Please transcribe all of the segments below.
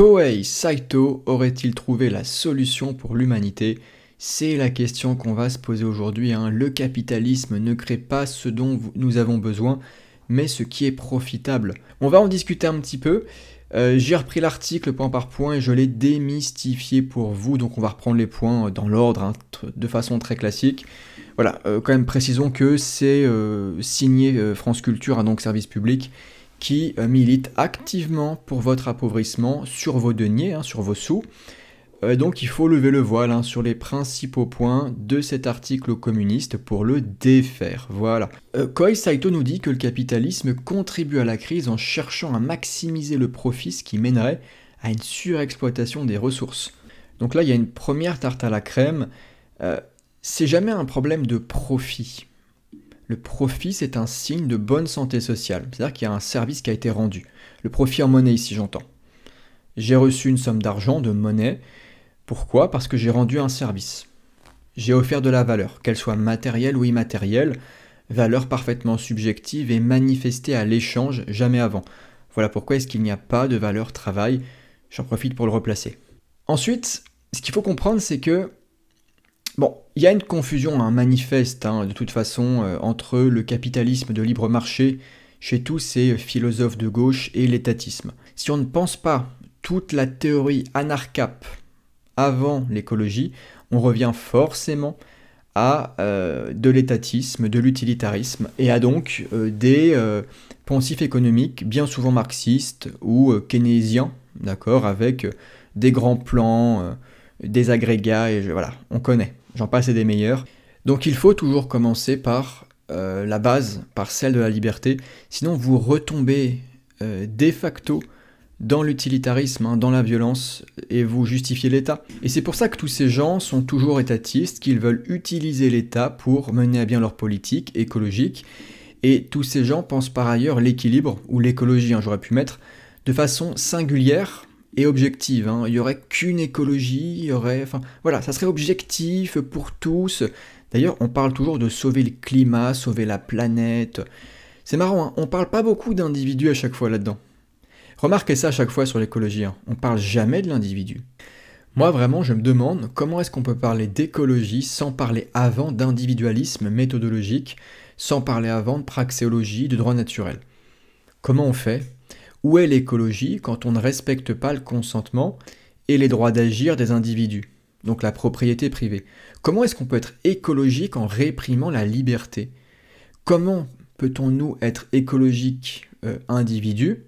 Koei Saito aurait-il trouvé la solution pour l'humanité C'est la question qu'on va se poser aujourd'hui. Hein. Le capitalisme ne crée pas ce dont nous avons besoin, mais ce qui est profitable. On va en discuter un petit peu. Euh, j'ai repris l'article point par point et je l'ai démystifié pour vous, donc on va reprendre les points euh, dans l'ordre, hein, de façon très classique. Voilà, euh, quand même précisons que c'est signé France Culture, un hein, donc service public, qui euh, milite activement pour votre appauvrissement sur vos deniers, hein, sur vos sous. Euh, donc il faut lever le voile hein, sur les principaux points de cet article communiste pour le défaire. Voilà. Euh, Saito nous dit que le capitalisme contribue à la crise en cherchant à maximiser le profit, ce qui mènerait à une surexploitation des ressources. Donc là, il y a une première tarte à la crème. Euh, c'est jamais un problème de profit le profit, c'est un signe de bonne santé sociale, c'est-à-dire qu'il y a un service qui a été rendu. Le profit en monnaie ici, j'entends. J'ai reçu une somme d'argent, de monnaie. Pourquoi Parce que j'ai rendu un service. J'ai offert de la valeur, qu'elle soit matérielle ou immatérielle, valeur parfaitement subjective et manifestée à l'échange jamais avant. Voilà pourquoi est-ce qu'il n'y a pas de valeur travail. J'en profite pour le replacer. Ensuite, ce qu'il faut comprendre, c'est que Bon, il y a une confusion un hein, manifeste, hein, de toute façon, euh, entre le capitalisme de libre marché chez tous ces philosophes de gauche et l'étatisme. Si on ne pense pas toute la théorie anarchap avant l'écologie, on revient forcément à euh, de l'étatisme, de l'utilitarisme, et à donc euh, des pensifs économiques bien souvent marxistes ou keynésiens, d'accord, avec des grands plans, des agrégats, et voilà, on connaît j'en passe et des meilleurs. Donc il faut toujours commencer par euh, la base, par celle de la liberté, sinon vous retombez euh, de facto dans l'utilitarisme, hein, dans la violence, et vous justifiez l'État. Et c'est pour ça que tous ces gens sont toujours étatistes, qu'ils veulent utiliser l'État pour mener à bien leur politique écologique, et tous ces gens pensent par ailleurs l'équilibre, ou l'écologie, hein, j'aurais pu mettre, de façon singulière, et objective. Hein. Il y aurait qu'une écologie, il y aurait. voilà, ça serait objectif pour tous. D'ailleurs, on parle toujours de sauver le climat, sauver la planète. C'est marrant, hein, on parle pas beaucoup d'individus à chaque fois là-dedans. Remarquez ça à chaque fois sur l'écologie, hein. on parle jamais de l'individu. Moi vraiment, je me demande comment est-ce qu'on peut parler d'écologie sans parler avant d'individualisme méthodologique, sans parler avant de praxéologie, de droit naturel. Comment on fait où est l'écologie quand on ne respecte pas le consentement et les droits d'agir des individus, donc la propriété privée Comment est-ce qu'on peut être écologique en réprimant la liberté Comment peut-on nous être écologique euh, individu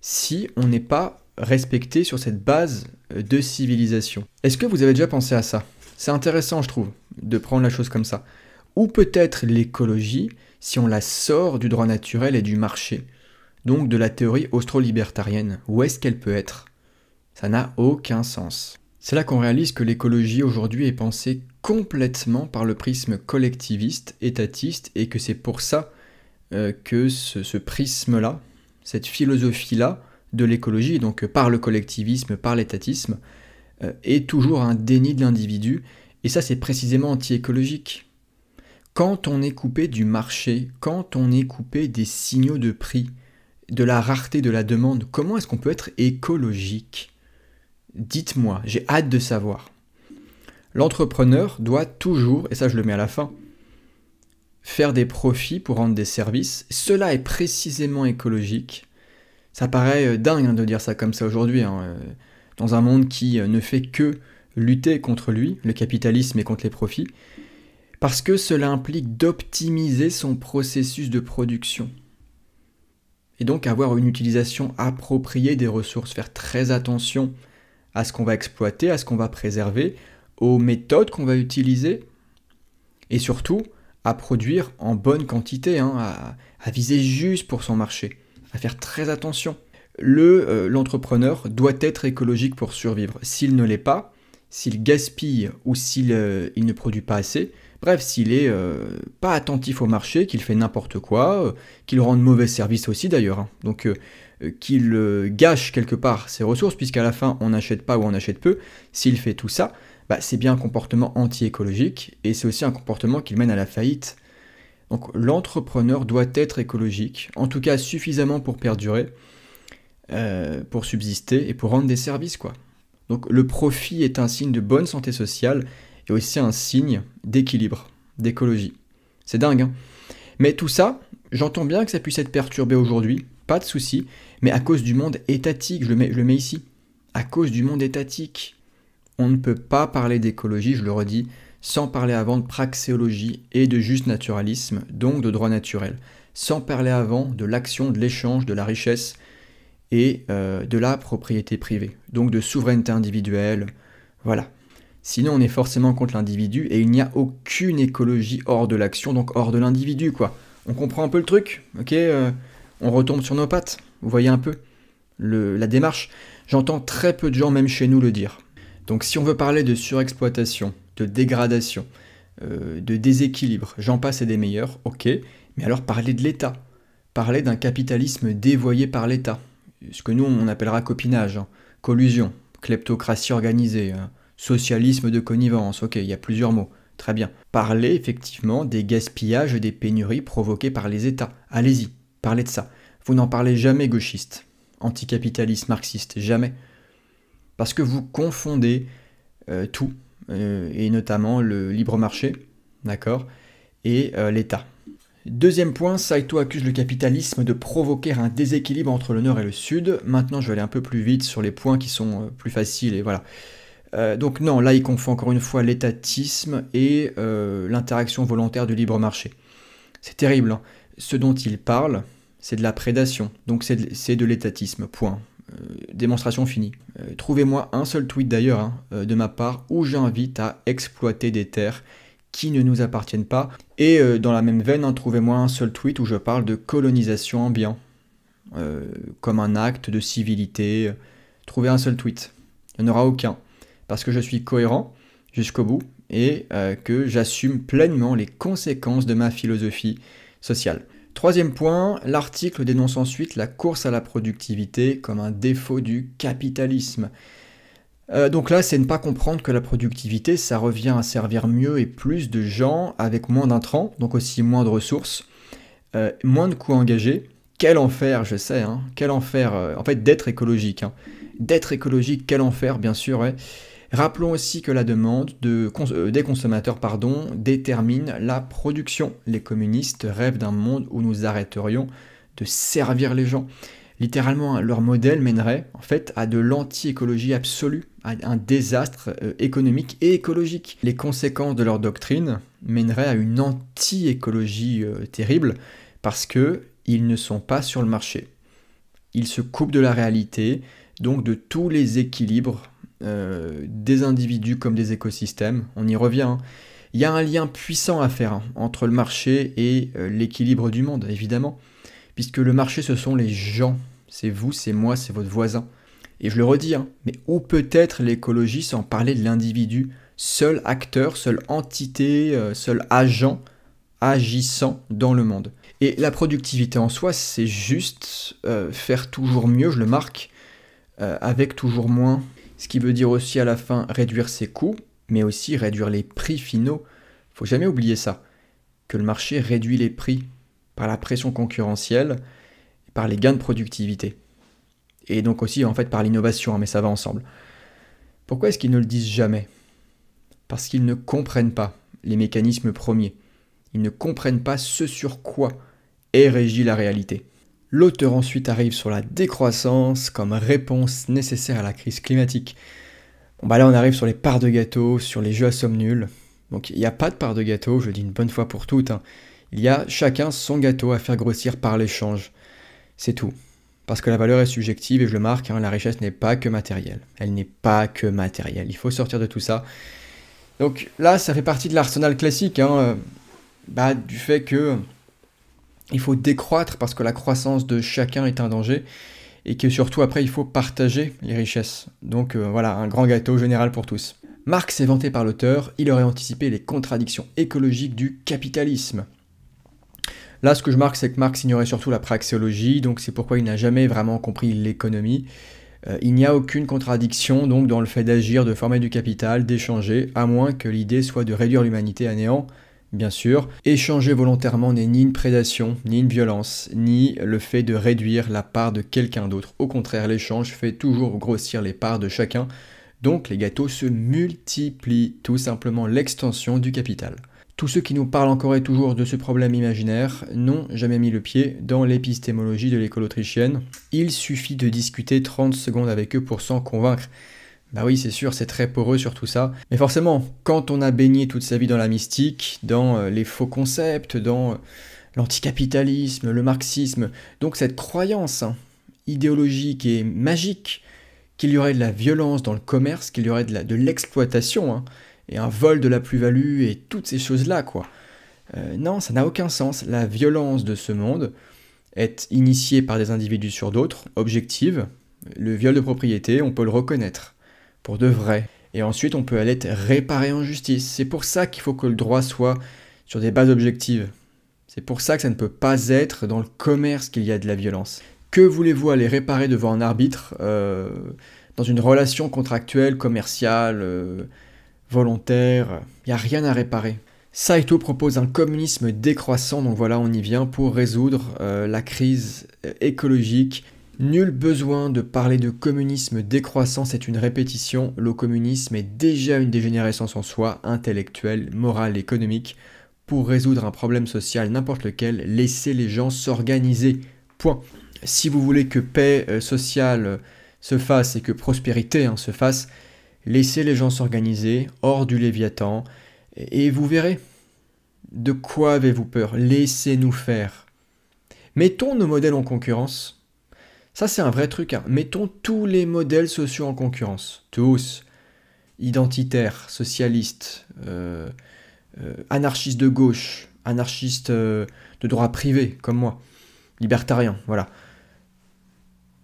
si on n'est pas respecté sur cette base euh, de civilisation Est-ce que vous avez déjà pensé à ça C'est intéressant, je trouve, de prendre la chose comme ça. Ou peut-être l'écologie si on la sort du droit naturel et du marché donc de la théorie austro-libertarienne. Où est-ce qu'elle peut être Ça n'a aucun sens. C'est là qu'on réalise que l'écologie aujourd'hui est pensée complètement par le prisme collectiviste, étatiste, et que c'est pour ça euh, que ce, prisme-là, cette philosophie-là de l'écologie, donc euh, par le collectivisme, par l'étatisme, euh, est toujours un déni de l'individu, et ça c'est précisément anti-écologique. Quand on est coupé du marché, quand on est coupé des signaux de prix, de la rareté de la demande, comment est-ce qu'on peut être écologique Dites-moi, j'ai hâte de savoir. L'entrepreneur doit toujours, et ça je le mets à la fin, faire des profits pour rendre des services. Cela est précisément écologique. Ça paraît euh, dingue hein, de dire ça comme ça aujourd'hui, hein, euh, dans un monde qui euh, ne fait que lutter contre lui, le capitalisme et contre les profits, parce que cela implique d'optimiser son processus de production et donc avoir une utilisation appropriée des ressources, faire très attention à ce qu'on va exploiter, à ce qu'on va préserver, aux méthodes qu'on va utiliser, et surtout à produire en bonne quantité, hein, à, viser juste pour son marché, à faire très attention. L'entrepreneur le, euh, l'entrepreneur doit être écologique pour survivre. S'il ne l'est pas, s'il gaspille ou s'il euh, ne produit pas assez, Bref, s'il est euh, pas attentif au marché, qu'il fait n'importe quoi, euh, qu'il rende mauvais service aussi d'ailleurs, hein. donc euh, qu'il gâche quelque part ses ressources, puisqu'à la fin on n'achète pas ou on achète peu, s'il fait tout ça, bah, c'est bien un comportement anti-écologique et c'est aussi un comportement qui mène à la faillite. Donc l'entrepreneur doit être écologique, en tout cas suffisamment pour perdurer, pour subsister et pour rendre des services quoi. Donc le profit est un signe de bonne santé sociale et aussi un signe d'équilibre, d'écologie. C'est dingue. Hein mais tout ça, j'entends bien que ça puisse être perturbé aujourd'hui, pas de souci, mais à cause du monde étatique, je le mets, ici. À cause du monde étatique. On ne peut pas parler d'écologie, je le redis, sans parler avant de praxéologie et de juste naturalisme, donc de droit naturel, sans parler avant de l'action, de l'échange, de la richesse et euh, de la propriété privée, donc de souveraineté individuelle. Voilà. Sinon, on est forcément contre l'individu et il n'y a aucune écologie hors de l'action, donc hors de l'individu, quoi. On comprend un peu le truc, ok euh, On retombe sur nos pattes, vous voyez un peu la démarche. J'entends très peu de gens, même chez nous, le dire. Donc si on veut parler de surexploitation, de dégradation, euh, de déséquilibre, j'en passe et des meilleurs, ok, mais alors parler de l'État, parler d'un capitalisme dévoyé par l'État, ce que nous on appellera copinage, hein, collusion, kleptocratie organisée. Hein socialisme de connivence, ok, il y a plusieurs mots. Très bien. Parlez effectivement des gaspillages et des pénuries provoquées par les États. Allez-y, parlez de ça. Vous n'en parlez jamais gauchiste, anticapitaliste, marxiste, jamais. Parce que vous confondez euh, tout, euh, et notamment le libre marché, d'accord, et euh, l'État. Deuxième point, Saito accuse le capitalisme de provoquer un déséquilibre entre le Nord et le Sud. Maintenant, je vais aller un peu plus vite sur les points qui sont plus faciles et voilà. Euh, donc non, là il confond encore une fois l'étatisme et euh, l'interaction volontaire du libre marché. C'est terrible. Hein. Ce dont il parle, c'est de la prédation, donc c'est de, l'étatisme, point. Euh, démonstration finie. Trouvez-moi un seul tweet d'ailleurs hein, de ma part où j'invite à exploiter des terres qui ne nous appartiennent pas. Et dans la même veine, hein, trouvez-moi un seul tweet où je parle de colonisation bien, comme un acte de civilité. Trouvez un seul tweet. Il n'y en aura aucun parce que je suis cohérent jusqu'au bout et euh, que j'assume pleinement les conséquences de ma philosophie sociale. Troisième point, l'article dénonce ensuite la course à la productivité comme un défaut du capitalisme. Euh, donc là, c'est ne pas comprendre que la productivité, ça revient à servir mieux et plus de gens avec moins d'intrants, donc aussi moins de ressources, euh, moins de coûts engagés. Quel enfer, je sais, hein. quel enfer, en fait, d'être écologique. Hein. D'être écologique, quel enfer, bien sûr, Rappelons aussi que la demande euh, des consommateurs pardon, détermine la production. Les communistes rêvent d'un monde où nous arrêterions de servir les gens. Littéralement, hein, leur modèle mènerait en fait à de l'anti-écologie absolue, à un désastre euh, économique et écologique. Les conséquences de leur doctrine mèneraient à une anti-écologie euh, terrible parce que ils ne sont pas sur le marché. Ils se coupent de la réalité, donc de tous les équilibres euh, des individus comme des écosystèmes. On y revient. Hein. Il y a un lien puissant à faire hein, entre le marché et euh, l'équilibre du monde, évidemment. Puisque le marché, ce sont les gens. C'est vous, c'est moi, c'est votre voisin. Et je le redis, hein, mais où peut-être l'écologie sans parler de l'individu Seul acteur, seule entité, euh, seul agent agissant dans le monde. Et la productivité en soi, c'est juste faire toujours mieux, je le marque, avec toujours moins ce qui veut dire aussi à la fin réduire ses coûts, mais aussi réduire les prix finaux. Faut jamais oublier ça, que le marché réduit les prix par la pression concurrentielle, par les gains de productivité, et donc aussi en fait par l'innovation, hein, mais ça va ensemble. Pourquoi est-ce qu'ils ne le disent jamais Parce qu'ils ne comprennent pas les mécanismes premiers. Ils ne comprennent pas ce sur quoi est régie la réalité. L'auteur ensuite arrive sur la décroissance comme réponse nécessaire à la crise climatique. Bon bah là on arrive sur les parts de gâteau, sur les jeux à somme nulle. Donc il n'y a pas de parts de gâteau, je le dis une bonne fois pour toutes. Hein. Il y a chacun son gâteau à faire grossir par l'échange. C'est tout. Parce que la valeur est subjective et je le marque, hein, la richesse n'est pas que matérielle. Elle n'est pas que matérielle. Il faut sortir de tout ça. Donc là, ça fait partie de l'arsenal classique, hein, euh, bah, du fait que il faut décroître parce que la croissance de chacun est un danger et que surtout après il faut partager les richesses. Donc euh, voilà, un grand gâteau général pour tous. Marx est vanté par l'auteur, il aurait anticipé les contradictions écologiques du capitalisme. Là, ce que je marque, c'est que Marx ignorait surtout la praxéologie, donc c'est pourquoi il n'a jamais vraiment compris l'économie. Euh, il n'y a aucune contradiction donc dans le fait d'agir, de former du capital, d'échanger, à moins que l'idée soit de réduire l'humanité à néant, bien sûr. Échanger volontairement n'est ni une prédation, ni une violence, ni le fait de réduire la part de quelqu'un d'autre. Au contraire, l'échange fait toujours grossir les parts de chacun. Donc les gâteaux se multiplient, tout simplement l'extension du capital. Tous ceux qui nous parlent encore et toujours de ce problème imaginaire n'ont jamais mis le pied dans l'épistémologie de l'école autrichienne. Il suffit de discuter 30 secondes avec eux pour s'en convaincre. Bah oui, c'est sûr, c'est très poreux sur tout ça. Mais forcément, quand on a baigné toute sa vie dans la mystique, dans euh, les faux concepts, dans euh, l'anticapitalisme, le marxisme, donc cette croyance hein, idéologique et magique qu'il y aurait de la violence dans le commerce, qu'il y aurait de l'exploitation, hein, et un vol de la plus-value et toutes ces choses-là, quoi. Euh, non, ça n'a aucun sens. La violence de ce monde est initiée par des individus sur d'autres, objective. Le viol de propriété, on peut le reconnaître pour de vrai. Et ensuite, on peut aller être réparé en justice. C'est pour ça qu'il faut que le droit soit sur des bases objectives. C'est pour ça que ça ne peut pas être dans le commerce qu'il y a de la violence. Que voulez-vous aller réparer devant un arbitre euh, dans une relation contractuelle, commerciale, euh, volontaire Il n'y a rien à réparer. Saito propose un communisme décroissant, donc voilà, on y vient, pour résoudre euh, la crise écologique Nul besoin de parler de communisme décroissant, c'est une répétition. Le communisme est déjà une dégénérescence en soi, intellectuelle, morale, économique. Pour résoudre un problème social n'importe lequel, laissez les gens s'organiser. Point. Si vous voulez que paix euh, sociale euh, se fasse et que prospérité hein, se fasse, laissez les gens s'organiser hors du Léviathan et vous verrez. De quoi avez-vous peur Laissez-nous faire. Mettons nos modèles en concurrence ça, c'est un vrai truc. Hein. Mettons tous les modèles sociaux en concurrence. Tous. Identitaires, socialistes, euh, euh, anarchistes de gauche, anarchistes euh, de droit privé, comme moi. Libertariens, voilà.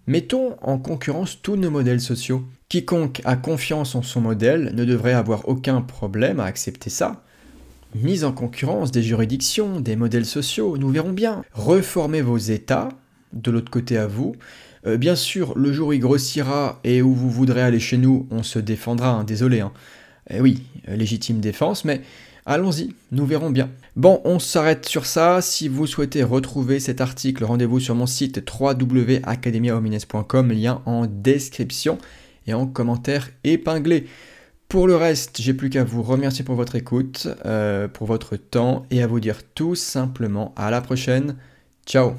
Mettons en concurrence tous nos modèles sociaux. Quiconque a confiance en son modèle ne devrait avoir aucun problème à accepter ça. Mise en concurrence des juridictions, des modèles sociaux, nous verrons bien. Reformez vos États de l'autre côté à vous. Euh, bien sûr, le jour où il grossira et où vous voudrez aller chez nous, on se défendra, hein, désolé. Hein. Eh oui, euh, légitime défense, mais allons-y, nous verrons bien. Bon, on s'arrête sur ça. Si vous souhaitez retrouver cet article, rendez-vous sur mon site www.academiaomines.com, lien en description et en commentaire épinglé. Pour le reste, j'ai plus qu'à vous remercier pour votre écoute, euh, pour votre temps et à vous dire tout simplement à la prochaine. Ciao